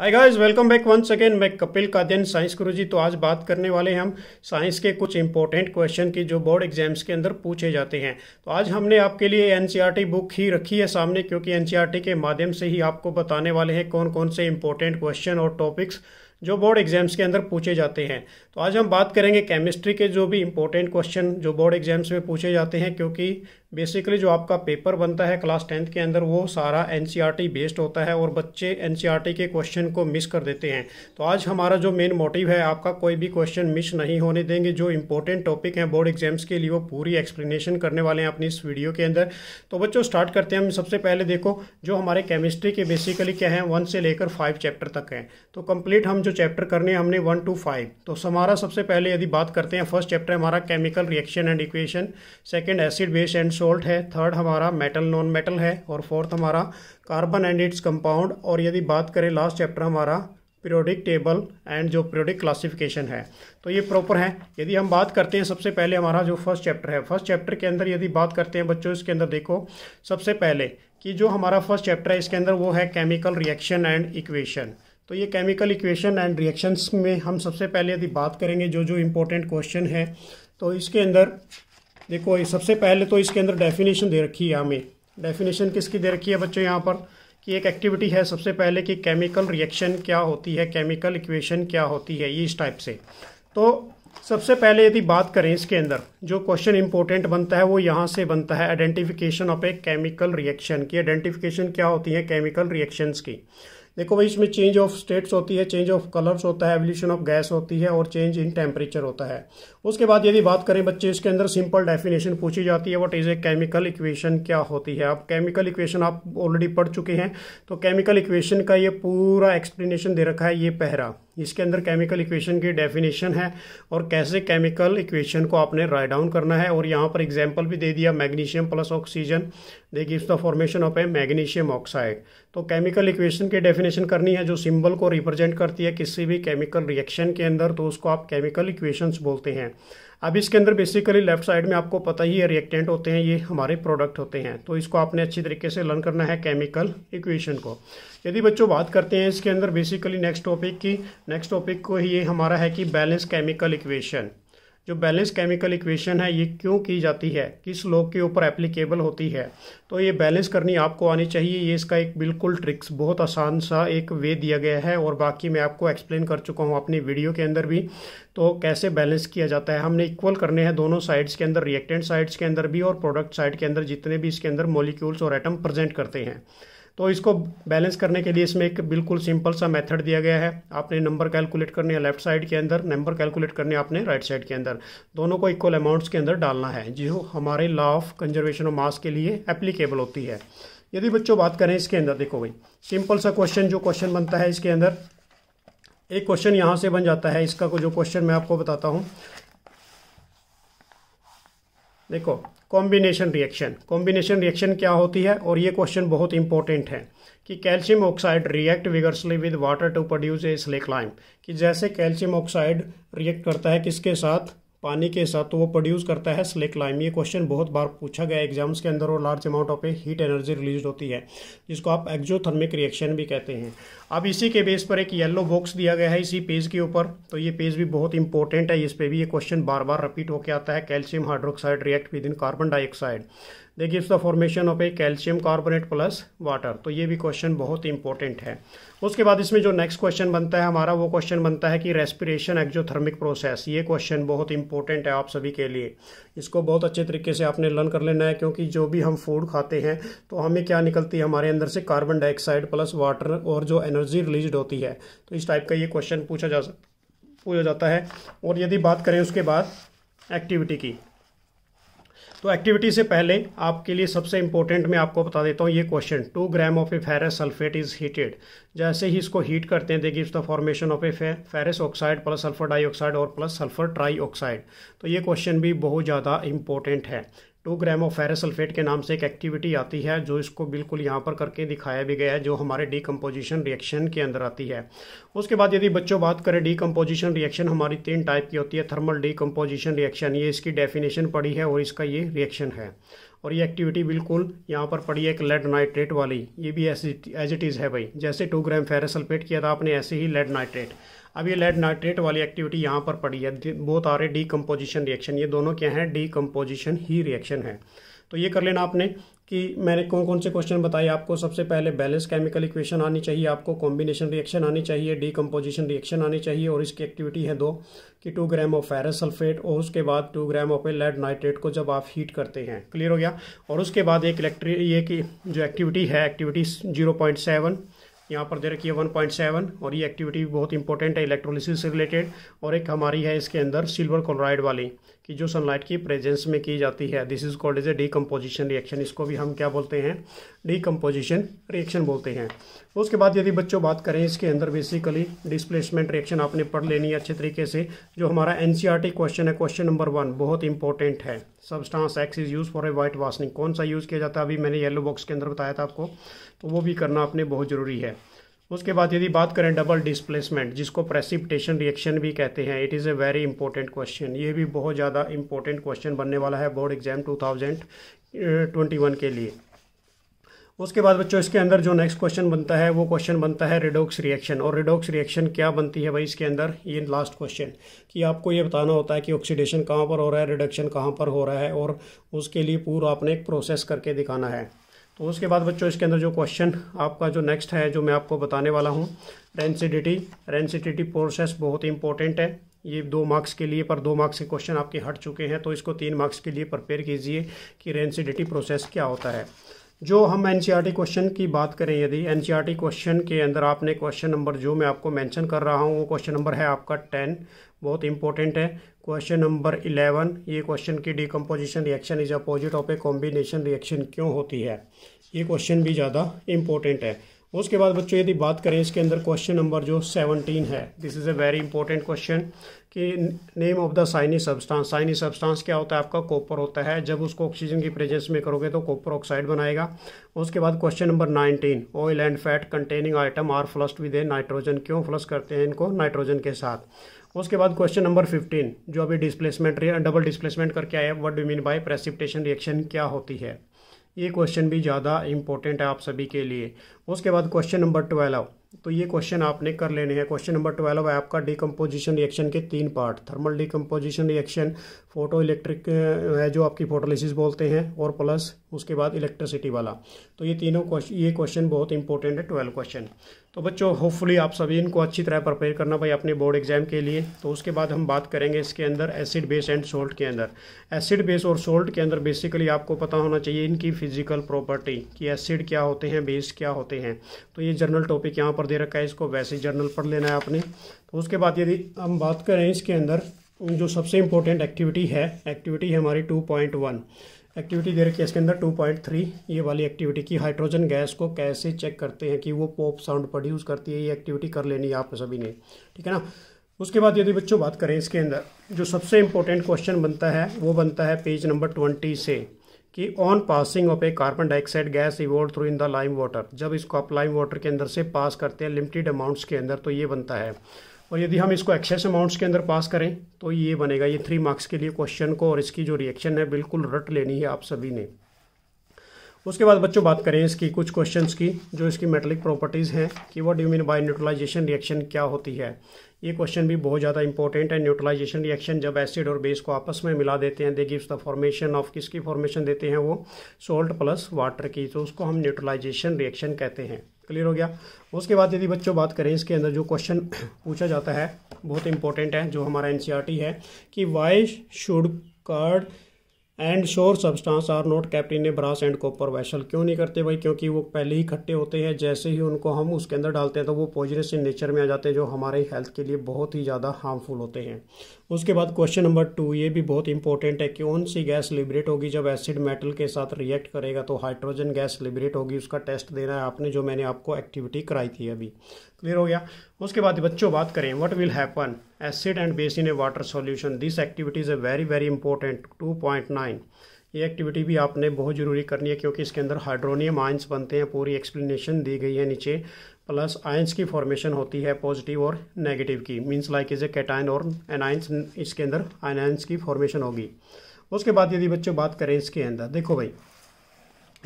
हाय guys welcome back once again मैं कपिल दिन science गुरु जी तो आज बात करने वाले हैं हम साइंस के कुछ इंपॉर्टेंट क्वेश्चन की जो बोर्ड एग्जाम्स के अंदर पूछे जाते हैं तो आज हमने आपके लिए एनसीईआरटी बुक e ही रखी है सामने क्योंकि एनसीईआरटी e के माध्यम से ही आपको बताने वाले हैं कौन कौन से इंपॉर्टेंट क्वेश्चन और टॉपिक्स जो बोर्ड एग्जाम्स के अंदर पूछे जाते हैं तो आज हम बात करेंगे केमिस्ट्री के जो भी इंपॉर्टेंट क्वेश्चन जो बोर्ड एग्जाम्स में पूछे जाते हैं क्योंकि बेसिकली जो आपका पेपर बनता है क्लास टेंथ के अंदर वो सारा एन बेस्ड e होता है और बच्चे एन e के क्वेश्चन को मिस कर देते हैं तो आज हमारा जो मेन मोटिव है आपका कोई भी क्वेश्चन मिस नहीं होने देंगे जो इंपॉर्टेंट टॉपिक हैं बोर्ड एग्जाम्स के लिए वो पूरी एक्सप्लेनेशन करने वाले हैं अपनी इस वीडियो के अंदर तो बच्चों स्टार्ट करते हैं हम सबसे पहले देखो जो हमारे केमिस्ट्री के बेसिकली क्या हैं वन से लेकर फाइव चैप्टर तक हैं तो कम्प्लीट हम जो चैप्टर करने हैं हमने वन टू फाइव तो हमारा सबसे पहले यदि बात करते हैं फर्स्ट चैप्टर हमारा chemical reaction and equation second acid base and salt है थर्ड हमारा मेटल नॉन मेटल है और फोर्थ हमारा कार्बन एंड इट्स कंपाउंड और यदि बात करें लास्ट चैप्टर हमारा पीरियोडिक टेबल एंड जो पीरियोडिक क्लासिफिकेशन है तो ये प्रॉपर है यदि हम बात करते हैं सबसे पहले हमारा जो फर्स्ट चैप्टर है फर्स्ट चैप्टर के अंदर यदि बात करते हैं बच्चों इसके अंदर देखो सबसे पहले कि जो हमारा फर्स्ट चैप्टर है इसके अंदर वो है केमिकल रिएक्शन एंड इक्वेशन तो ये केमिकल इक्वेशन एंड रिएक्शंस में हम सबसे पहले यदि बात करेंगे जो जो इम्पोर्टेंट क्वेश्चन है तो इसके अंदर देखो ये सबसे पहले तो इसके अंदर डेफिनेशन दे रखी है हमें डेफिनेशन किसकी दे रखी है बच्चों यहाँ पर कि एक एक्टिविटी है सबसे पहले कि केमिकल रिएक्शन क्या होती है केमिकल इक्वेशन क्या होती है ये इस टाइप से तो सबसे पहले यदि बात करें इसके अंदर जो क्वेश्चन इंपॉर्टेंट बनता है वो यहाँ से बनता है identification of a chemical reaction की आइडेंटिफिकेशन क्या होती है केमिकल रिएक्शंस की देखो भाई इसमें चेंज ऑफ स्टेट्स होती है चेंज ऑफ कलर्स होता है एवोल्यूशन ऑफ गैस होती है और चेंज इन टेम्परेचर होता है उसके बाद यदि बात करें बच्चे इसके अंदर सिंपल डेफिनेशन पूछी जाती है what is a chemical equation क्या होती है अब केमिकल इक्वेशन आप ऑलरेडी पढ़ चुके हैं तो केमिकल इक्वेशन का ये पूरा एक्सप्लेनेशन दे रखा है ये पहरा इसके अंदर केमिकल इक्वेशन की डेफिनेशन है और कैसे केमिकल इक्वेशन को आपने राइट डाउन करना है और यहाँ पर एग्जांपल भी दे दिया magnesium plus oxygen they gives the formation of a magnesium oxide तो केमिकल इक्वेशन की डेफिनेशन करनी है जो सिंबल को रिप्रेजेंट करती है किसी भी केमिकल रिएक्शन के अंदर तो उसको आप केमिकल इक्वेशंस बोलते हैं अब इसके अंदर बेसिकली लेफ्ट साइड में आपको पता ही है रिएक्टेंट होते हैं ये हमारे प्रोडक्ट होते हैं तो इसको आपने अच्छी तरीके से लर्न करना है केमिकल इक्वेशन को यदि बच्चों बात करते हैं इसके अंदर बेसिकली नेक्स्ट टॉपिक की नेक्स्ट टॉपिक को ये हमारा है कि बैलेंस केमिकल इक्वेशन जो बैलेंस केमिकल इक्वेशन है ये क्यों की जाती है किस लोग के ऊपर एप्लीकेबल होती है तो ये बैलेंस करनी आपको आनी चाहिए ये इसका एक बिल्कुल ट्रिक्स बहुत आसान सा एक वे दिया गया है और बाकी मैं आपको एक्सप्लेन कर चुका हूँ अपनी वीडियो के अंदर भी तो कैसे बैलेंस किया जाता है हमने इक्वल करने हैं दोनों साइड्स के अंदर रिएक्टेंट साइड्स के अंदर भी और प्रोडक्ट साइड के अंदर जितने भी इसके अंदर मोलिक्यूल्स और एटम प्रजेंट करते हैं तो इसको बैलेंस करने के लिए इसमें एक बिल्कुल सिंपल सा मेथड दिया गया है आपने नंबर कैलकुलेट करने लेफ्ट साइड के अंदर नंबर कैलकुलेट करने आपने राइट साइड के अंदर दोनों को इक्वल अमाउंट्स के अंदर डालना है जो हमारे law of conservation of mass के लिए एप्लीकेबल होती है यदि बच्चों बात करें इसके अंदर देखो भाई सिंपल सा क्वेश्चन जो क्वेश्चन बनता है इसके अंदर एक क्वेश्चन यहाँ से बन जाता है इसका जो क्वेश्चन मैं आपको बताता हूँ देखो कॉम्बिनेशन रिएक्शन कॉम्बिनेशन रिएक्शन क्या होती है और ये क्वेश्चन बहुत इंपॉर्टेंट है कि calcium oxide react vigorously with water to produce a slake lime कि जैसे कैल्शियम ऑक्साइड रिएक्ट करता है किसके साथ पानी के साथ तो वो प्रोड्यूस करता है स्लेक लाइम ये क्वेश्चन बहुत बार पूछा गया एग्जाम्स के अंदर और large amount of heat energy release होती है जिसको आप एक्जोथर्मिक रिएक्शन भी कहते हैं अब इसी के बेस पर एक येलो बॉक्स दिया गया है इसी पेज के ऊपर तो ये पेज भी बहुत इंपॉर्टेंट है इस पर भी ये क्वेश्चन बार बार रिपीट होकर आता है calcium hydroxide react with in carbon dioxide they gives the formation of a calcium carbonate plus water तो ये भी क्वेश्चन बहुत इंपॉर्टेंट है उसके बाद इसमें जो नेक्स्ट क्वेश्चन बनता है हमारा वो क्वेश्चन बनता है कि रेस्पिरेशन एक्जोथर्मिक प्रोसेस ये क्वेश्चन बहुत इंपॉर्टेंट है आप सभी के लिए इसको बहुत अच्छे तरीके से आपने लर्न कर लेना है क्योंकि जो भी हम फूड खाते हैं तो हमें क्या निकलती है हमारे अंदर से कार्बन डाइऑक्साइड प्लस वाटर और जो एनर्जी रिलीज होती है तो इस टाइप का ये क्वेश्चन पूछा जा पूछा जाता है और यदि बात करें उसके बाद एक्टिविटी की तो एक्टिविटी से पहले आपके लिए सबसे इंपॉर्टेंट मैं आपको बता देता हूँ ये question two gram of a ferrous sulphate is heated जैसे ही इसको हीट करते हैं they gives the formation of a ferrous oxide plus sulphur dioxide और प्लस सल्फर ट्राई ऑक्साइड तो ये क्वेश्चन भी बहुत ज़्यादा इंपॉर्टेंट है टू ग्राम ऑफ फेरासल्फेट के नाम से एक एक्टिविटी आती है जो इसको बिल्कुल यहाँ पर करके दिखाया भी गया है जो हमारे डीकम्पोजिशन रिएक्शन के अंदर आती है उसके बाद यदि बच्चों बात करें डीकम्पोजिशन रिएक्शन हमारी तीन टाइप की होती है थर्मल डीकम्पोजिशन रिएक्शन ये इसकी डेफिनेशन पड़ी है और इसका ये रिएक्शन है और ये एक्टिविटी बिल्कुल यहाँ पर पड़ी है एक लेड नाइट्रेट वाली ये भी एज इट इज़ है भाई जैसे टू ग्राम फेरासल्फेट किया था आपने ऐसे ही लेड नाइट्रेट अब ये लेड नाइट्रेट वाली एक्टिविटी यहाँ पर पड़ी है बहुत आ रहे डीकम्पोजिशन रिएक्शन ये दोनों क्या हैं डीकम्पोजिशन ही रिएक्शन है तो ये कर लेना आपने कि मैंने कौन कौन से क्वेश्चन बताए आपको सबसे पहले बैलेंस केमिकल इक्वेशन आनी चाहिए आपको कॉम्बिनेशन रिएक्शन आनी चाहिए डीकम्पोजिशन रिएक्शन आनी चाहिए और इसकी एक्टिविटी है दो कि two gram of ferrous sulphate और उसके बाद two gram of lead nitrate को जब आप हीट करते हैं क्लियर हो गया और उसके बाद एक इलेक्ट्री ये की जो एक्टिविटी है एक्टिविटी जीरो पॉइंट सेवन यहाँ पर दे रखी है 1.7 और ये एक्टिविटी बहुत इंपॉर्टेंट है इलेक्ट्रोलिसिस से रिलेटेड और एक हमारी है इसके अंदर सिल्वर क्लोराइड वाली कि जो सनलाइट की प्रेजेंस में की जाती है this is called is a decomposition reaction इसको भी हम क्या बोलते हैं डीकम्पोजिशन रिएक्शन बोलते हैं उसके बाद यदि बच्चों बात करें इसके अंदर बेसिकली डिस्प्लेसमेंट रिएक्शन आपने पढ़ लेनी है अच्छे तरीके से जो हमारा एन क्वेश्चन e है क्वेश्चन नंबर वन बहुत इंपॉर्टेंट है substance X is use for a white washing कौन सा यूज़ किया जाता है अभी मैंने येलो बॉक्स के अंदर बताया था आपको तो वो भी करना अपने बहुत ज़रूरी है उसके बाद यदि बात करें डबल डिस्प्लेसमेंट जिसको प्रेसिपिटेशन रिएक्शन भी कहते हैं it is a very important question ये भी बहुत ज़्यादा इंपॉर्टेंट क्वेश्चन बनने वाला है बोर्ड एग्जाम 2021 के लिए उसके बाद बच्चों इसके अंदर जो नेक्स्ट क्वेश्चन बनता है वो क्वेश्चन बनता है रिडोक्स रिएक्शन और रिडोक्स रिएक्शन क्या बनती है भाई इसके अंदर ये लास्ट क्वेश्चन कि आपको ये बताना होता है कि ऑक्सीडेशन कहाँ पर हो रहा है रिडक्शन कहाँ पर हो रहा है और उसके लिए पूरा आपने एक प्रोसेस करके दिखाना है तो उसके बाद बच्चों इसके अंदर जो क्वेश्चन आपका जो नेक्स्ट है जो मैं आपको बताने वाला हूँ रेंसिडिटी रेंसिडिटी प्रोसेस बहुत ही इंपॉर्टेंट है ये दो मार्क्स के लिए पर दो मार्क्स के क्वेश्चन आपके हट चुके हैं तो इसको तीन मार्क्स के लिए प्रिपेयर कीजिए कि रेंसिडिटी प्रोसेस क्या होता है जो हम एन क्वेश्चन e की बात करें यदि एन क्वेश्चन e के अंदर आपने क्वेश्चन नंबर जो मैं आपको मैंशन कर रहा हूँ वो क्वेश्चन नंबर है आपका टेन बहुत इंपॉर्टेंट है क्वेश्चन नंबर इलेवन ये क्वेश्चन की decomposition reaction is opposite of a combination reaction क्यों होती है ये क्वेश्चन भी ज़्यादा इंपॉर्टेंट है उसके बाद बच्चों यदि बात करें इसके अंदर क्वेश्चन नंबर जो सेवनटीन है this is a very important question कि name of the shiny substance shiny substance क्या होता है आपका कॉपर होता है जब उसको ऑक्सीजन की प्रेजेंस में करोगे तो कॉपर ऑक्साइड बनाएगा उसके बाद question number nineteen oil and fat containing items are flushed with a nitrogen क्यों फ्लस करते हैं इनको नाइट्रोजन के साथ उसके बाद क्वेश्चन नंबर फिफ्टीन जो अभी डिस्प्लेसमेंट डबल डिस्प्लेसमेंट करके आया what do mean by precipitation reaction क्या होती है ये क्वेश्चन भी ज़्यादा इंपॉर्टेंट है आप सभी के लिए उसके बाद क्वेश्चन नंबर ट्वेल्व तो ये क्वेश्चन आपने कर लेने हैं क्वेश्चन नंबर ट्वेल्व है आपका डिकम्पोजिशन रिएक्शन के तीन part thermal decomposition reaction photo electric है जो आपकी फोटोलिसिस बोलते हैं और प्लस उसके बाद इलेक्ट्रिसिटी वाला तो ये तीनों क्वेश्चन ये क्वेश्चन बहुत इंपॉर्टेंट है ट्वेल्व क्वेश्चन तो बच्चों होपफुली आप सभी इनको अच्छी तरह प्रिपेयर करना भाई अपने बोर्ड एग्जाम के लिए तो उसके बाद हम बात करेंगे इसके अंदर एसिड बेस एंड सोल्ट के अंदर एसिड बेस और सोल्ट के अंदर बेसिकली आपको पता होना चाहिए इनकी फिजिकल प्रॉपर्टी कि एसिड क्या होते हैं बेस क्या होते हैं तो ये जनरल टॉपिक यहाँ पर पर दे रखा है इसको वैसे जर्नल पढ़ लेना है आपने तो उसके बाद यदि हम बात करें इसके अंदर जो सबसे इम्पोर्टेंट एक्टिविटी है एक्टिविटी है हमारी टू पॉइंट वन एक्टिविटी दे रखी है इसके अंदर 2.3 ये वाली एक्टिविटी की हाइड्रोजन गैस को कैसे चेक करते हैं कि वो पॉप साउंड प्रोड्यूस करती है ये एक्टिविटी कर लेनी है आप सभी ने ठीक है ना उसके बाद यदि बच्चों बात करें इसके अंदर जो सबसे इम्पोर्टेंट क्वेश्चन बनता है वो बनता है पेज नंबर ट्वेंटी से कि on passing of a carbon dioxide gas evolved through in the lime water जब इसको आप लाइम वाटर के अंदर से पास करते हैं लिमिटेड अमाउंट्स के अंदर तो ये बनता है और यदि हम इसको एक्सेस अमाउंट्स के अंदर पास करें तो ये बनेगा ये थ्री मार्क्स के लिए क्वेश्चन को और इसकी जो रिएक्शन है बिल्कुल रट लेनी है आप सभी ने उसके बाद बच्चों बात करें इसकी कुछ क्वेश्चंस की जो इसकी मेटलिक प्रॉपर्टीज़ हैं कि what you mean by neutralisation reaction क्या होती है ये क्वेश्चन भी बहुत ज़्यादा इंपॉर्टेंट है न्यूट्रलाइजेशन रिएक्शन जब एसिड और बेस को आपस में मिला देते हैं they gives the formation of किसकी फॉर्मेशन देते हैं वो सोल्ट प्लस वाटर की तो उसको हम न्यूट्रलाइजेशन रिएक्शन कहते हैं क्लियर हो गया उसके बाद यदि बच्चों बात करें इसके अंदर जो क्वेश्चन पूछा जाता है बहुत इंपॉर्टेंट है जो हमारा एन e है कि why should curd and sour substance are not kept in a brass and copper vessel क्यों नहीं करते भाई क्योंकि वो पहले ही खट्टे होते हैं जैसे ही उनको हम उसके अंदर डालते हैं तो वो पॉइजनस इन नेचर में आ जाते हैं जो हमारे हेल्थ के लिए बहुत ही ज़्यादा हार्मफुल होते हैं उसके बाद क्वेश्चन नंबर टू ये भी बहुत इंपॉर्टेंट है कौन सी गैस लिबरेट होगी जब एसिड मेटल के साथ रिएक्ट करेगा तो हाइड्रोजन गैस लिबरेट होगी उसका टेस्ट देना है आपने जो मैंने आपको एक्टिविटी कराई थी अभी क्लियर हो गया उसके बाद बच्चों बात करें what will happen acid and base in a water solution this activity is a very very important two point nine ये एक्टिविटी भी आपने बहुत ज़रूरी करनी है क्योंकि इसके अंदर हाइड्रोनियम आइंस बनते हैं पूरी एक्सप्लेनेशन दी गई है नीचे प्लस आयंस की फॉर्मेशन होती है पॉजिटिव और नेगेटिव की means like is a cation और एनाइंस इसके अंदर आयनाइंस की फॉर्मेशन होगी उसके बाद यदि बच्चों बात करें इसके अंदर देखो भाई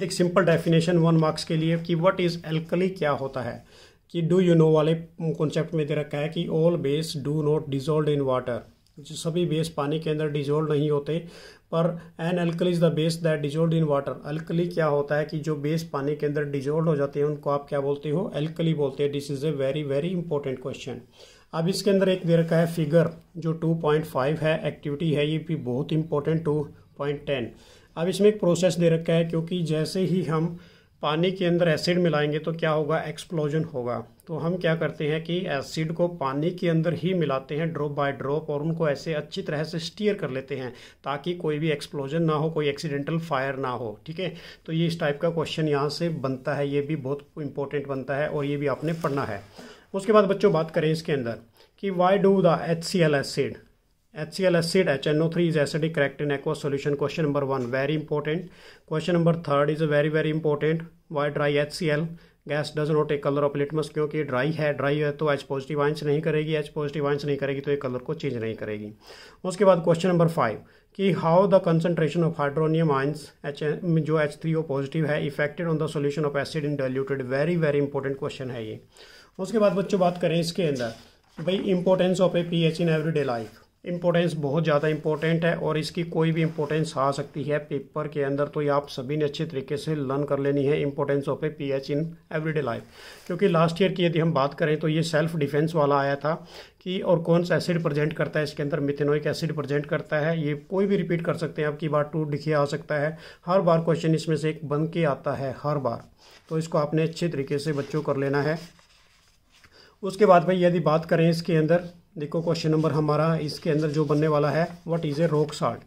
एक सिंपल डेफिनेशन वन मार्क्स के लिए कि व्हाट इज़ एल्कली क्या होता है कि डू यू नो वाले कॉन्सेप्ट में दे रखा है कि all base do not dissolve in water सभी बेस पानी के अंदर डिजोल्व नहीं होते पर an alkali is the base that dissolved in water alkali क्या होता है कि जो बेस पानी के अंदर डिजोल्ड हो जाते हैं उनको आप क्या बोलते हो अल्कली बोलते हैं this is a very very important question अब इसके अंदर एक दे रखा है फिगर जो 2.5 है एक्टिविटी है ये भी बहुत इंपॉर्टेंट 2.10 अब इसमें एक प्रोसेस दे रखा है क्योंकि जैसे ही हम पानी के अंदर एसिड मिलाएंगे तो क्या होगा एक्सप्लोजन होगा तो हम क्या करते हैं कि एसिड को पानी के अंदर ही मिलाते हैं ड्रॉप बाय ड्रॉप और उनको ऐसे अच्छी तरह से स्टीयर कर लेते हैं ताकि कोई भी एक्सप्लोजन ना हो कोई एक्सीडेंटल फायर ना हो ठीक है तो ये इस टाइप का क्वेश्चन यहाँ से बनता है ये भी बहुत इंपॉर्टेंट बनता है और ये भी आपने पढ़ना है उसके बाद बच्चों बात करें इसके अंदर कि why do the H C L acid H H C L acid N O is acid correct in aqua solution question number one very important question number third is a very very important why dry H C L gas does not a colour of litmus क्योंकि dry है dry है तो H positive ions नहीं करेगी H positive ions नहीं करेगी तो ये कलर को चेंज नहीं करेगी उसके बाद क्वेश्चन नंबर फाइव कि how the concentration of hydronium ions H जो एच थ्री ओ पॉजिटिव है affected on the solution of acid in diluted very very important question है ये उसके बाद बच्चों बात करें इसके अंदर भाई importance of a P H in everyday life importance बहुत ज़्यादा इम्पोर्टेंट है और इसकी कोई भी इम्पोर्टेंस आ सकती है पेपर के अंदर तो ये आप सभी ने अच्छे तरीके से लर्न कर लेनी है importance of a P H in everyday life क्योंकि लास्ट ईयर की यदि हम बात करें तो ये सेल्फ डिफेंस वाला आया था कि और कौन सा एसिड प्रेजेंट करता है इसके अंदर मिथेनोइक एसिड प्रेजेंट करता है ये कोई भी रिपीट कर सकते हैं आपकी बार टू लिखे आ सकता है हर बार क्वेश्चन इसमें से एक बन के आता है हर बार तो इसको आपने अच्छे तरीके से बच्चों कर लेना है उसके बाद भाई यदि बात करें इसके अंदर देखो क्वेश्चन नंबर हमारा इसके अंदर जो बनने वाला है व्हाट इज़ ए रोक साल्ट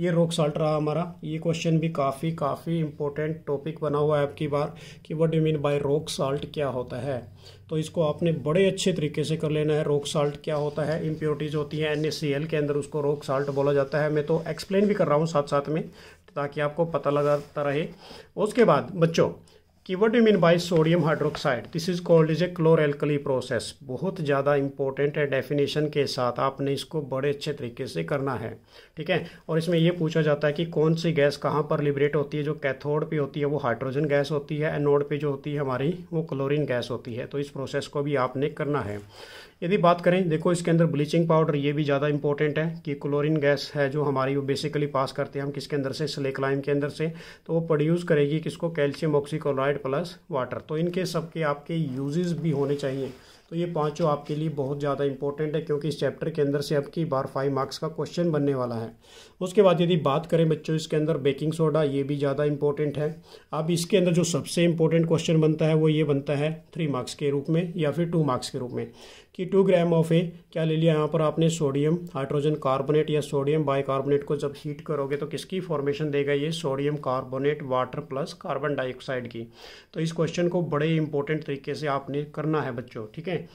ये रोक साल्ट रहा हमारा ये क्वेश्चन भी काफ़ी काफ़ी इंपॉर्टेंट टॉपिक बना हुआ है आपकी बार कि what do mean by rock salt क्या होता है तो इसको आपने बड़े अच्छे तरीके से कर लेना है रोक साल्ट क्या होता है इम्प्योरिटीज़ होती हैं एन के अंदर उसको रोक साल्ट बोला जाता है मैं तो एक्सप्लेन भी कर रहा हूँ साथ साथ में ताकि आपको पता लगाता रहे उसके बाद बच्चों कि what you mean by sodium hydroxide this is called is a chloralkali process बहुत ज़्यादा इंपॉर्टेंट है डेफिनेशन के साथ आपने इसको बड़े अच्छे तरीके से करना है ठीक है और इसमें यह पूछा जाता है कि कौन सी गैस कहाँ पर लिबरेट होती है जो कैथोड पे होती है वो हाइड्रोजन गैस होती है एनोड पे जो होती है हमारी वो क्लोरीन गैस होती है तो इस प्रोसेस को भी आपने करना है यदि बात करें देखो इसके अंदर ब्लीचिंग पाउडर ये भी ज़्यादा इंपॉर्टेंट है कि क्लोरीन गैस है जो हमारी वो बेसिकली पास करते हैं हम किसके अंदर से स्लेक लाइम के अंदर से तो वो प्रोड्यूस करेगी किसको कैल्शियम ऑक्सीक्लोराइड प्लस वाटर तो इनके सबके आपके यूजेस भी होने चाहिए तो ये पांचों आपके लिए बहुत ज़्यादा इंपॉर्टेंट है क्योंकि इस चैप्टर के अंदर से आपकी बार फाइव मार्क्स का क्वेश्चन बनने वाला है उसके बाद यदि बात करें बच्चों इसके अंदर बेकिंग सोडा ये भी ज़्यादा इंपॉर्टेंट है अब इसके अंदर जो सबसे इंपॉर्टेंट क्वेश्चन बनता है वो ये बनता है थ्री मार्क्स के रूप में या फिर टू मार्क्स के रूप में कि टू ग्राम ऑफ ए क्या ले लिया यहाँ पर आपने सोडियम हाइड्रोजन कार्बोनेट या सोडियम बाइकार्बोनेट को जब हीट करोगे तो किसकी फॉर्मेशन देगा ये sodium carbonate water plus carbon dioxide की तो इस क्वेश्चन को बड़े इंपॉर्टेंट तरीके से आपने करना है बच्चों ठीक है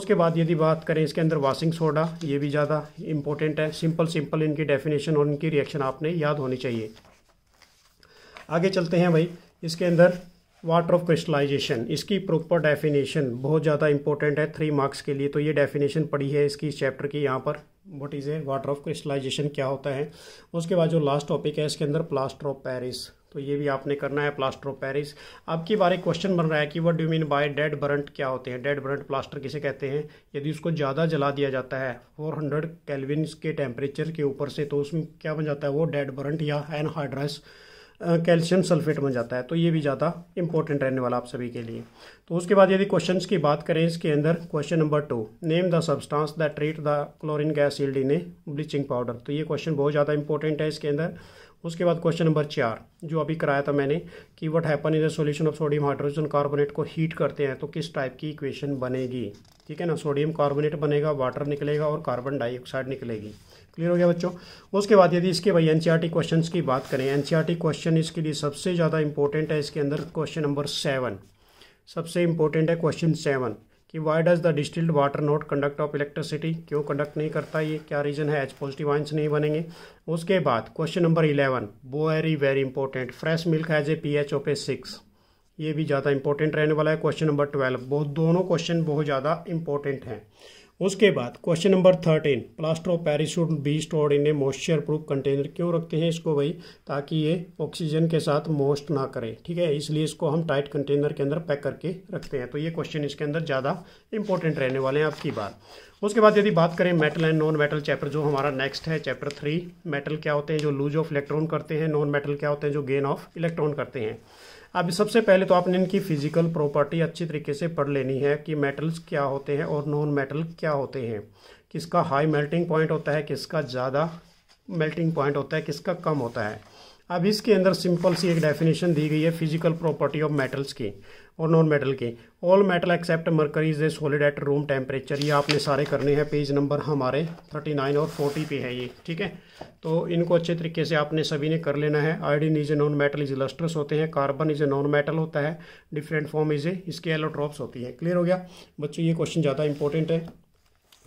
उसके बाद यदि बात करें इसके अंदर वाशिंग सोडा ये भी ज़्यादा इंपॉर्टेंट है सिंपल सिंपल इनकी डेफिनेशन और इनकी रिएक्शन आपने याद होनी चाहिए आगे चलते हैं भाई इसके अंदर वाटर ऑफ क्रिस्टलाइजेशन इसकी प्रॉपर डेफिनेशन बहुत ज़्यादा इंपॉर्टेंट है थ्री मार्क्स के लिए तो ये डेफिनेशन पड़ी है इसकी इस चैप्टर की यहाँ पर what is a water of crystallisation क्या होता है उसके बाद जो लास्ट टॉपिक है इसके अंदर प्लास्टर ऑफ पैरिस तो ये भी आपने करना है प्लास्टर ऑफ की बार बारे क्वेश्चन बन रहा है कि what do mean by dead burnt क्या होते हैं डेड बरंट प्लास्टर किसे कहते हैं यदि उसको ज़्यादा जला दिया जाता है 400 हंड्रेड के टेम्परेचर के ऊपर से तो उसमें क्या बन जाता है वो डेड बरंट या एनहाइड्रस कैल्शियम सल्फेट बन जाता है तो ये भी ज़्यादा इंपॉर्टेंट रहने वाला आप सभी के लिए तो उसके बाद यदि क्वेश्चन की बात करें इसके अंदर question number two name the substance the treat the chlorine gas yield in a bleaching powder तो ये क्वेश्चन बहुत ज़्यादा इंपॉर्टेंट है इसके अंदर उसके बाद क्वेश्चन नंबर चार जो अभी कराया था मैंने कि what happen is a solution of sodium hydrogen carbonate को हीट करते हैं तो किस टाइप की इक्वेशन बनेगी ठीक है ना सोडियम कार्बोनेट बनेगा वाटर निकलेगा और कार्बन डाइऑक्साइड निकलेगी क्लियर हो गया बच्चों उसके बाद यदि इसके भाई एन सी e की बात करें एन क्वेश्चन e इसके लिए सबसे ज़्यादा इंपॉर्टेंट है इसके अंदर क्वेश्चन नंबर सेवन सबसे इंपॉर्टेंट है क्वेश्चन सेवन कि why does the distilled water not conduct of electricity क्यों कंडक्ट नहीं करता ये क्या रीज़न है एच पॉजिटिव आइंस नहीं बनेंगे उसके बाद question number eleven very very important fresh milk has a P H ओ पे सिक्स ये भी ज़्यादा इंपॉर्टेंट रहने वाला है क्वेश्चन नंबर ट्वेल्व बहुत दोनों क्वेश्चन बहुत ज़्यादा इंपॉर्टेंट हैं उसके बाद question number thirteen plaster of Paris be stored in a moisture proof container क्यों रखते हैं इसको भाई ताकि ये ऑक्सीजन के साथ मोस्ट ना करे ठीक है इसलिए इसको हम टाइट कंटेनर के अंदर पैक करके रखते हैं तो ये क्वेश्चन इसके अंदर ज़्यादा इंपॉर्टेंट रहने वाले हैं आपकी बात उसके बाद यदि बात करें metal and non metal chapter जो हमारा नेक्स्ट है चैप्टर थ्री मेटल क्या होते हैं जो लूज ऑफ इलेक्ट्रॉन करते हैं नॉन मेटल क्या होते हैं जो गेन ऑफ इलेक्ट्रॉन करते हैं अब सबसे पहले तो आपने इनकी फिजिकल प्रॉपर्टी अच्छी तरीके से पढ़ लेनी है कि मेटल्स क्या होते हैं और नॉन मेटल क्या होते हैं किसका हाई मेल्टिंग पॉइंट होता है किसका ज़्यादा मेल्टिंग पॉइंट होता है किसका कम होता है अब इसके अंदर सिंपल सी एक डेफिनेशन दी गई है फिजिकल प्रॉपर्टी ऑफ मेटल्स की और नॉन मेटल के all metal except mercury is a solid at room temperature ये आपने सारे करने हैं पेज नंबर हमारे 39 और 40 पे है ये ठीक है तो इनको अच्छे तरीके से आपने सभी ने कर लेना है iodine is a non metal is lustrous होते हैं carbon is a non metal होता है डिफरेंट फॉर्म इज ए इसके एलोट्रॉप्स होती है क्लियर हो गया बच्चों ये क्वेश्चन ज़्यादा इंपॉर्टेंट है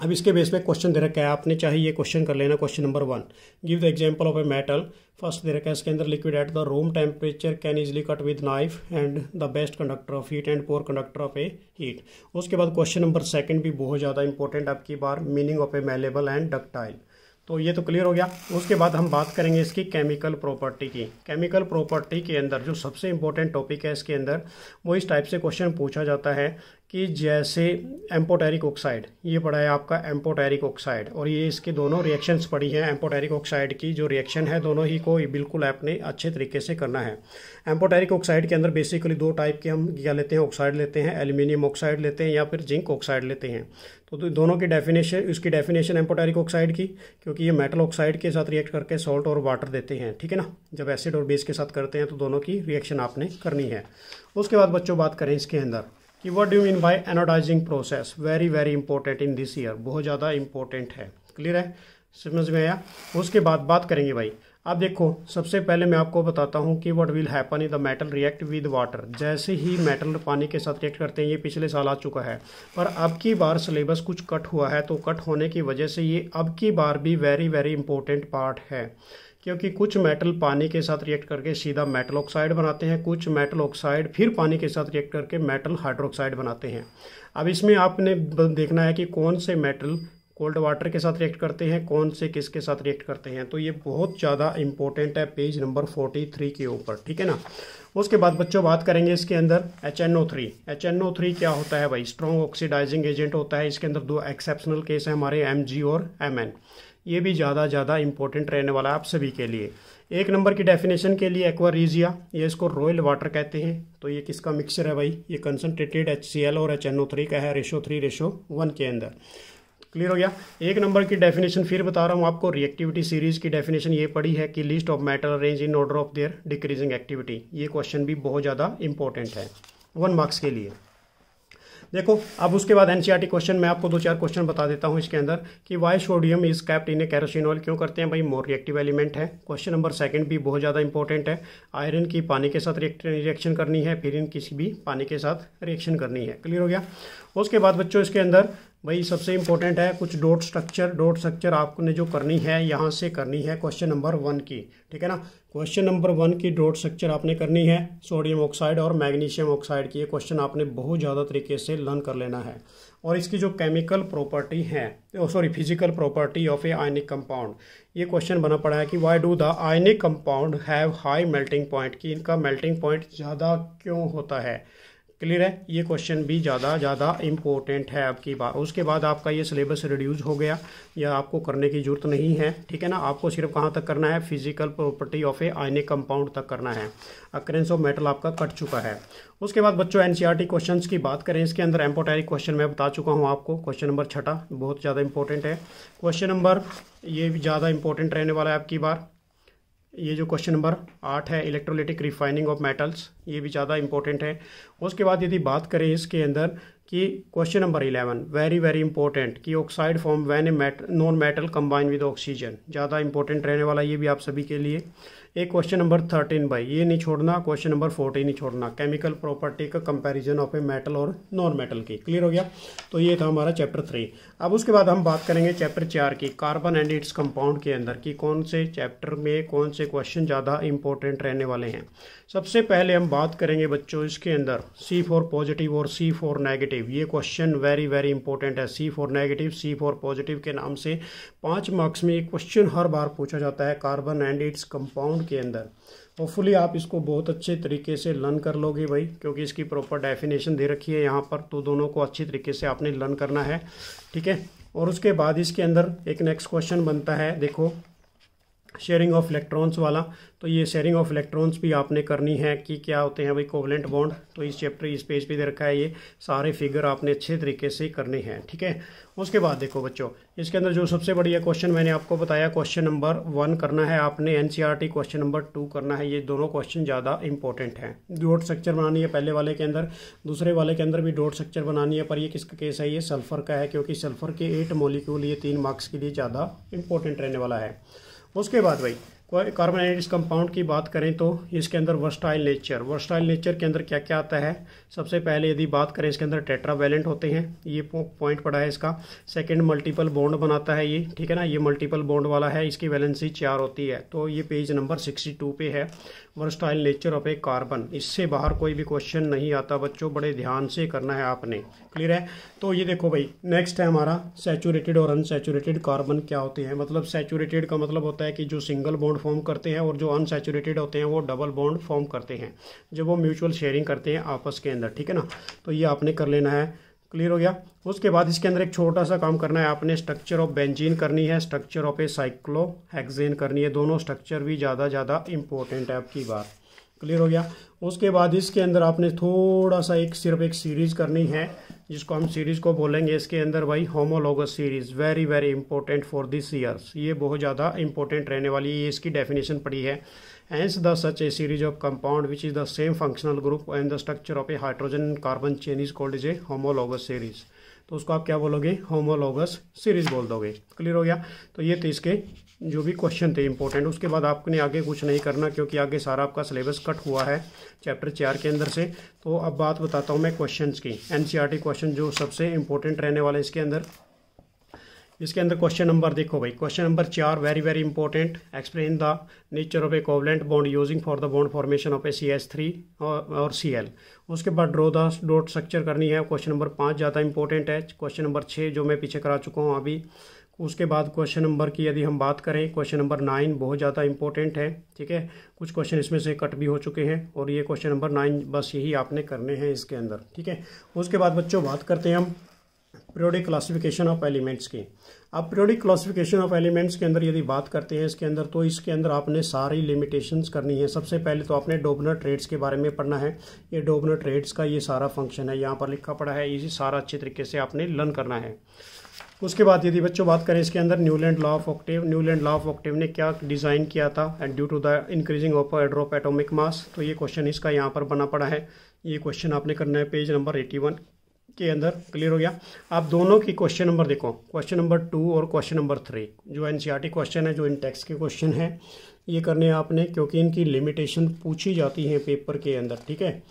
अब इसके बेस पे क्वेश्चन दे रखा है आपने चाहे ये क्वेश्चन कर लेना question number one give the example of a metal first दे रखा है इसके अंदर liquid at the room temperature can easily cut with knife and the best conductor of heat and poor conductor of a heat उसके बाद question number second भी बहुत ज़्यादा इंपॉर्टेंट आपकी बार meaning of a malleable and ductile तो ये तो क्लियर हो गया उसके बाद हम बात करेंगे इसकी केमिकल प्रॉपर्टी की केमिकल प्रॉपर्टी के अंदर जो सबसे इम्पोर्टेंट टॉपिक है इसके अंदर वो इस टाइप से क्वेश्चन पूछा जाता है कि जैसे एम्पोटेरिक ऑक्साइड ये पड़ा है आपका एम्पोटेरिक ऑक्साइड और ये इसके दोनों रिएक्शंस पड़ी हैं एम्पोटेरिक ऑक्साइड की जो रिएक्शन है दोनों ही को बिल्कुल आपने अच्छे तरीके से करना है एम्पोटेरिक ऑक्साइड के अंदर बेसिकली दो टाइप के हम क्या लेते हैं ऑक्साइड लेते हैं एल्यूमिनियम ऑक्साइड लेते हैं या फिर जिंक ऑक्साइड लेते हैं तो, तो दोनों की डेफिनेशन उसकी डेफिनेशन एम्पोटेरिक ऑक्साइड की क्योंकि ये मेटल ऑक्साइड के साथ रिएक्ट करके सॉल्ट और वाटर देते हैं ठीक है ना जब एसिड और बेस के साथ करते हैं तो दोनों की रिएक्शन आपने करनी है उसके बाद बच्चों बात करें इसके अंदर कि what do mean by anodising process very very important in this year बहुत ज़्यादा इंपॉर्टेंट है क्लियर है समझ में आया उसके बाद बात करेंगे भाई अब देखो सबसे पहले मैं आपको बताता हूँ कि what will happen in the metal react with water जैसे ही मेटल पानी के साथ रिएक्ट करते हैं ये पिछले साल आ चुका है पर अब की बार सिलेबस कुछ कट हुआ है तो कट होने की वजह से ये अब की बार भी वेरी वेरी इंपॉर्टेंट पार्ट है क्योंकि कुछ मेटल पानी के साथ रिएक्ट करके सीधा मेटल ऑक्साइड बनाते हैं कुछ मेटल ऑक्साइड फिर पानी के साथ रिएक्ट करके मेटल हाइड्रोक्साइड बनाते हैं अब इसमें आपने देखना है कि कौन से मेटल कोल्ड वाटर के साथ रिएक्ट करते हैं कौन से किसके साथ रिएक्ट करते हैं तो ये बहुत ज़्यादा इंपॉर्टेंट है पेज नंबर फोर्टी थ्री के ऊपर ठीक है ना उसके बाद बच्चों बात करेंगे इसके अंदर H N O three H N O three क्या होता है भाई स्ट्रॉन्ग ऑक्सीडाइजिंग एजेंट होता है इसके अंदर दो एक्सेप्शनल केस हैं हमारे एम जी और एम एन ये भी ज़्यादा ज़्यादा इंपॉर्टेंट रहने वाला है आप सभी के लिए एक नंबर की डेफिनेशन के लिए एक्वारीजिया ये इसको रॉयल वाटर कहते हैं तो ये किसका मिक्सचर है भाई ये कंसनट्रेटेड एच सी एल और एच एन ओ थ्री का है रेशो थ्री रेशो वन के अंदर क्लियर हो गया एक नंबर की डेफिनेशन फिर बता रहा हूँ आपको रिएक्टिविटी सीरीज की डेफिनेशन ये पड़ी है कि list of matter arrange in order of their decreasing activity ये क्वेश्चन भी बहुत ज़्यादा इंपॉर्टेंट है वन मार्क्स के लिए देखो अब उसके बाद एनसीईआरटी क्वेश्चन मैं आपको दो चार क्वेश्चन बता देता हूँ इसके अंदर कि why sodium is kept in a kerosene oil क्यों करते हैं भाई मोर रिएक्टिव एलिमेंट है क्वेश्चन नंबर सेकंड भी बहुत ज़्यादा इंपॉर्टेंट है आयरन की पानी के साथ रिएक्शन करनी है फिर इन किसी भी पानी के साथ रिएक्शन करनी है क्लियर हो गया उसके बाद बच्चों इसके अंदर भाई सबसे इम्पोर्टेंट है कुछ डॉट स्ट्रक्चर डॉट स्ट्रक्चर आपने जो करनी है यहाँ से करनी है क्वेश्चन नंबर वन की ठीक है ना क्वेश्चन नंबर वन की डॉट स्ट्रक्चर आपने करनी है सोडियम ऑक्साइड और मैग्नीशियम ऑक्साइड की ये क्वेश्चन आपने बहुत ज़्यादा तरीके से लर्न कर लेना है और इसकी जो केमिकल प्रॉपर्टी है sorry physical property of a ionic compound ये क्वेश्चन बना पड़ा है कि why do the ionic compound have high melting point कि इनका मेल्टिंग पॉइंट ज़्यादा क्यों होता है क्लियर है ये क्वेश्चन भी ज़्यादा ज़्यादा इम्पोर्टेंट है आपकी बात उसके बाद आपका ये सिलेबस रिड्यूस हो गया या आपको करने की ज़रूरत नहीं है ठीक है ना आपको सिर्फ कहाँ तक करना है फिजिकल प्रॉपर्टी ऑफ ए आइने कंपाउंड तक करना है अक्रेंस ऑफ मेटल आपका कट चुका है उसके बाद बच्चों एन सी e की बात करें इसके अंदर एम्पोटारी क्वेश्चन मैं बता चुका हूँ आपको क्वेश्चन नंबर छठा बहुत ज़्यादा इंपॉर्टेंट है क्वेश्चन नंबर ये भी ज़्यादा इंपॉर्टेंट रहने वाला है आपकी बार ये जो क्वेश्चन नंबर आठ है इलेक्ट्रोलिटिक रिफाइनिंग ऑफ मेटल्स ये भी ज़्यादा इंपॉर्टेंट है उसके बाद यदि बात करें इसके अंदर कि question number eleven very very important कि ऑक्साइड फॉर्म वैन ए मेट non metal combine with oxygen ज़्यादा इंपॉर्टेंट रहने वाला ये भी आप सभी के लिए ये क्वेश्चन नंबर थर्टीन भाई ये नहीं छोड़ना क्वेश्चन नंबर फोर्टीन नहीं छोड़ना केमिकल प्रॉपर्टी का कंपैरिजन ऑफ ए मेटल और नॉन मेटल की क्लियर हो गया तो ये था हमारा चैप्टर थ्री अब उसके बाद हम बात करेंगे चैप्टर चार की कार्बन एंड इट्स कंपाउंड के अंदर कि कौन से चैप्टर में कौन से क्वेश्चन ज़्यादा इंपॉर्टेंट रहने वाले हैं सबसे पहले हम बात करेंगे बच्चों इसके अंदर सी फोर पॉजिटिव और सी फोर नेगेटिव ये क्वेश्चन वेरी वेरी इंपॉर्टेंट है C four negative C four positive के नाम से पाँच मार्क्स में ये क्वेश्चन हर बार पूछा जाता है carbon and its compound account के अंदर होपफुली आप इसको बहुत अच्छे तरीके से लर्न कर लोगे भाई क्योंकि इसकी प्रॉपर डेफिनेशन दे रखी है यहाँ पर तो दोनों को अच्छी तरीके से आपने लर्न करना है ठीक है और उसके बाद इसके अंदर एक नेक्स्ट क्वेश्चन बनता है देखो शेयरिंग ऑफ इलेक्ट्रॉन्स वाला तो ये शेयरिंग ऑफ इलेक्ट्रॉन्स भी आपने करनी है कि क्या होते हैं भाई कोवलेंट बॉन्ड तो इस चैप्टर इस पेज पे दे रखा है ये सारे फिगर आपने अच्छे तरीके से करने हैं ठीक है उसके बाद देखो बच्चों इसके अंदर जो सबसे बढ़िया क्वेश्चन मैंने आपको बताया क्वेश्चन नंबर वन करना है आपने एन क्वेश्चन नंबर टू करना है ये दोनों क्वेश्चन ज़्यादा इंपॉर्टेंट हैं डोट स्ट्रक्चर बनानी है पहले वाले के अंदर दूसरे वाले के अंदर भी डोट स्ट्रक्चर बनानी है पर ये किसका केस है ये सल्फर का है क्योंकि सल्फर के एट मोलिक्यूल ये तीन मार्क्स के लिए ज़्यादा इंपॉर्टेंट रहने वाला है उसके बाद भाई कार्बन एनिड्स कंपाउंड की बात करें तो इसके अंदर वर्स्टाइल नेचर वर्स्टाइल नेचर के अंदर क्या क्या आता है सबसे पहले यदि बात करें इसके अंदर टेट्रा वैलेंट होते हैं ये पॉइंट पड़ा है इसका सेकंड मल्टीपल बॉन्ड बनाता है ये ठीक है ना ये मल्टीपल बॉन्ड वाला है इसकी वैलेंसी चार होती है तो ये पेज नंबर सिक्सटी टू पे है versatile nature of a carbon इससे बाहर कोई भी क्वेश्चन नहीं आता बच्चों बड़े ध्यान से करना है आपने क्लियर है तो ये देखो भाई नेक्स्ट है हमारा सेचूरेटेड और अनसेचूरेटेड कार्बन क्या होते हैं मतलब सेचूरेटेड का मतलब होता है कि जो सिंगल बॉन्ड बॉन्ड फॉर्म करते हैं और जो अनसेचुरेटेड होते हैं वो डबल बॉन्ड फॉर्म करते हैं जब वो म्यूचुअल शेयरिंग करते हैं आपस के अंदर ठीक है ना तो ये आपने कर लेना है क्लियर हो गया उसके बाद इसके अंदर एक छोटा सा काम करना है आपने स्ट्रक्चर ऑफ बेंजीन करनी है structure of a cyclohexane करनी है दोनों स्ट्रक्चर भी ज़्यादा ज़्यादा इंपॉर्टेंट है आपकी बात क्लियर हो गया उसके बाद इसके अंदर आपने थोड़ा सा एक सिर्फ एक सीरीज करनी है जिसको हम सीरीज़ को बोलेंगे इसके अंदर भाई homologous series very very important for this years ये बहुत ज़्यादा इंपॉर्टेंट रहने वाली है इसकी डेफिनेशन पड़ी है ans the such a series of compound which is the same functional group and the structure of a hydrogen carbon chain is called is a homologous series तो उसको आप क्या बोलोगे होमोलोगस सीरीज बोल दोगे क्लियर हो गया तो ये तो इसके जो भी क्वेश्चन थे इंपॉर्टेंट उसके बाद आपने आगे कुछ नहीं करना क्योंकि आगे सारा आपका सिलेबस कट हुआ है चैप्टर चार के अंदर से तो अब बात बताता हूँ मैं क्वेश्चंस की एनसीईआरटी क्वेश्चन e जो सबसे इंपॉर्टेंट रहने वाले इसके अंदर इसके अंदर क्वेश्चन नंबर देखो भाई क्वेश्चन नंबर चार very very important explain the nature of a covalent bond using for the bond formation of a C S three और सी एल उसके बाद ड्रो द डॉट स्ट्रक्चर करनी है क्वेश्चन नंबर पाँच ज़्यादा इंपॉर्टेंट है question number छः जो मैं पीछे करा चुका हूँ अभी उसके बाद क्वेश्चन नंबर की यदि हम बात करें क्वेश्चन नंबर नाइन बहुत ज़्यादा इंपॉर्टेंट है ठीक है कुछ क्वेश्चन इसमें से कट भी हो चुके हैं और ये क्वेश्चन नंबर नाइन बस यही आपने करने हैं इसके अंदर ठीक है उसके बाद बच्चों बात करते हैं हम प्रियोडिक क्लासिफिकेशन ऑफ एलिमेंट्स की अब प्रियोडिक क्लासिफिकेशन ऑफ एलिमेंट्स के अंदर यदि बात करते हैं इसके अंदर तो इसके अंदर आपने सारी लिमिटेशंस करनी है सबसे पहले तो आपने डोबनर ट्रेड्स के बारे में पढ़ना है ये डोबनर ट्रेड्स का ये सारा फंक्शन है यहाँ पर लिखा पड़ा है इसी सारा अच्छे तरीके से आपने लर्न करना है उसके बाद यदि बच्चों बात करें इसके अंदर Newland law of octave Newland law of octave ने क्या डिज़ाइन किया था and due to the increasing of एड्रोप एटोमिक मास तो ये क्वेश्चन इसका यहाँ पर बना पड़ा है ये क्वेश्चन आपने करना है पेज नंबर एटी वन के अंदर क्लियर हो गया आप दोनों की क्वेश्चन नंबर देखो क्वेश्चन नंबर टू और क्वेश्चन नंबर थ्री जो एन क्वेश्चन e है जो इन के क्वेश्चन है ये करने आपने क्योंकि इनकी लिमिटेशन पूछी जाती है पेपर के अंदर ठीक है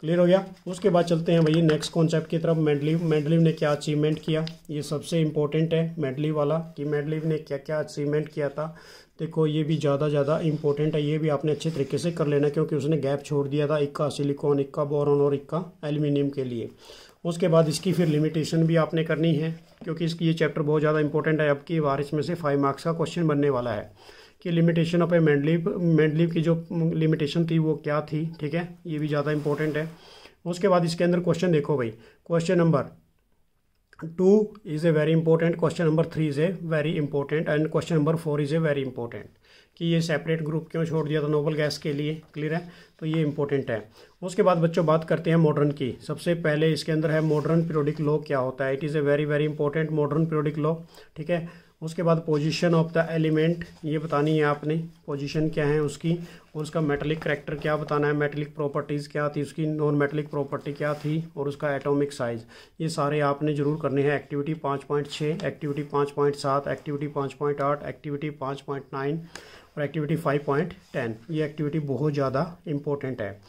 क्लियर हो गया उसके बाद चलते हैं भैया नेक्स्ट कॉन्सेप्ट की तरफ मेडलिव मेडलिव ने क्या अचीवमेंट किया ये सबसे इम्पोर्टेंट है मेडलिव वाला कि मेडलिव ने क्या क्या अचीवमेंट किया था देखो ये भी ज़्यादा ज़्यादा इंपॉर्टेंट है ये भी आपने अच्छे तरीके से कर लेना क्योंकि उसने गैप छोड़ दिया था इक्का सिलिकॉन इक्का बोरन और इक्का एल्यूमिनियम के लिए उसके बाद इसकी फिर लिमिटेशन भी आपने करनी है क्योंकि इसकी ये चैप्टर बहुत ज़्यादा इंपॉर्टेंट है अब की बारिश में से फाइव मार्क्स का क्वेश्चन बनने वाला है कि limitation of a Mendeleev Mendeleev की जो लिमिटेशन थी वो क्या थी ठीक है ये भी ज़्यादा इंपॉर्टेंट है उसके बाद इसके अंदर क्वेश्चन देखो भाई question number two is a very important question number three is a very important and question number four is a very important कि ये सेपरेट ग्रुप क्यों छोड़ दिया था नोबल गैस के लिए क्लियर है तो ये इंपॉर्टेंट है उसके बाद बच्चों बात करते हैं मॉडर्न की सबसे पहले इसके अंदर है मॉडर्न पीरियोडिक लॉ क्या होता है it is a very very important modern periodic law ठीक है उसके बाद पोजीशन ऑफ द एलिमेंट ये बतानी है आपने पोजीशन क्या है उसकी और उसका मेटलिक करेक्टर क्या बताना है मेटलिक प्रॉपर्टीज़ क्या थी उसकी नॉन मेटलिक प्रॉपर्टी क्या थी और उसका एटॉमिक साइज़ ये सारे आपने ज़रूर करने हैं एक्टिविटी पाँच पॉइंट छः एक्टिविटी पाँच पॉइंट सात एक्टिविटी पाँच पॉइंट आठ एक्टिविटी पाँच पॉइंट नाइन और एक्टिविटी फाइव पॉइंट टेन ये एक्टिविटी बहुत ज़्यादा इंपॉर्टेंट है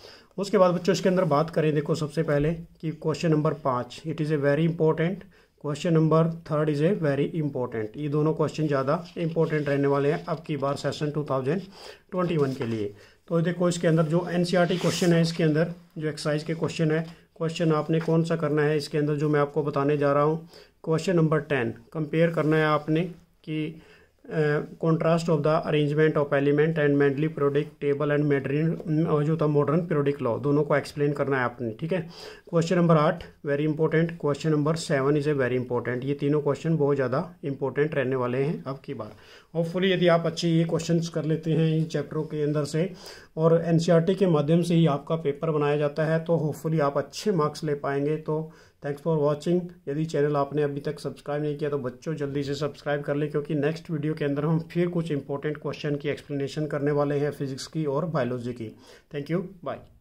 उसके बाद बच्चों इसके अंदर बात करें देखो सबसे पहले कि क्वेश्चन नंबर पाँच it is a very important question number third is a very important ये दोनों क्वेश्चन ज़्यादा इंपॉर्टेंट रहने वाले हैं अब की बार सेशन 2021 के लिए तो देखो इसके अंदर जो एन क्वेश्चन e है इसके अंदर जो एक्सरसाइज के क्वेश्चन है क्वेश्चन आपने कौन सा करना है इसके अंदर जो मैं आपको बताने जा रहा हूँ क्वेश्चन नंबर टेन कंपेयर करना है आपने कि contrast of the arrangement of element and Mendeleev periodic table and modern जो था मॉडर्न पीरियोडिक लॉ दोनों को एक्सप्लेन करना है आपने ठीक है क्वेश्चन नंबर आठ very important question number seven is a very important ये तीनों क्वेश्चन बहुत ज़्यादा इंपॉर्टेंट रहने वाले हैं अब की बार होपफुली यदि आप अच्छे ये क्वेश्चन कर लेते हैं इन चैप्टरों के अंदर से और एन e के माध्यम से ही आपका पेपर बनाया जाता है तो होपफुली आप अच्छे मार्क्स ले पाएंगे तो थैंक्स फॉर वॉचिंग यदि चैनल आपने अभी तक सब्सक्राइब नहीं किया तो बच्चों जल्दी से सब्सक्राइब कर लें क्योंकि नेक्स्ट वीडियो के अंदर हम फिर कुछ इंपॉर्टेंट क्वेश्चन की एक्सप्लेनेशन करने वाले हैं फिजिक्स की और बायोलॉजी की थैंक यू बाय